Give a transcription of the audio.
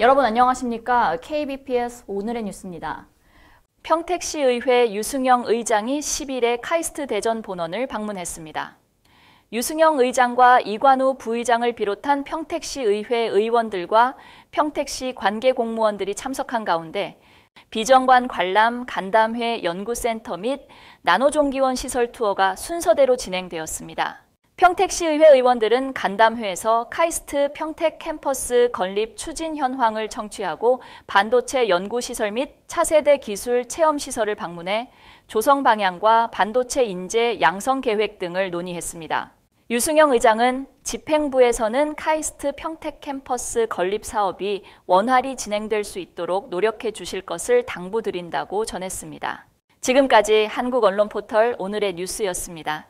여러분 안녕하십니까? KBPS 오늘의 뉴스입니다. 평택시의회 유승영 의장이 10일에 카이스트 대전 본원을 방문했습니다. 유승영 의장과 이관우 부의장을 비롯한 평택시의회 의원들과 평택시 관계 공무원들이 참석한 가운데 비정관 관람, 간담회, 연구센터 및 나노종기원 시설 투어가 순서대로 진행되었습니다. 평택시의회 의원들은 간담회에서 카이스트 평택 캠퍼스 건립 추진 현황을 청취하고 반도체 연구시설 및 차세대 기술 체험시설을 방문해 조성 방향과 반도체 인재 양성 계획 등을 논의했습니다. 유승영 의장은 집행부에서는 카이스트 평택 캠퍼스 건립 사업이 원활히 진행될 수 있도록 노력해 주실 것을 당부드린다고 전했습니다. 지금까지 한국언론포털 오늘의 뉴스였습니다.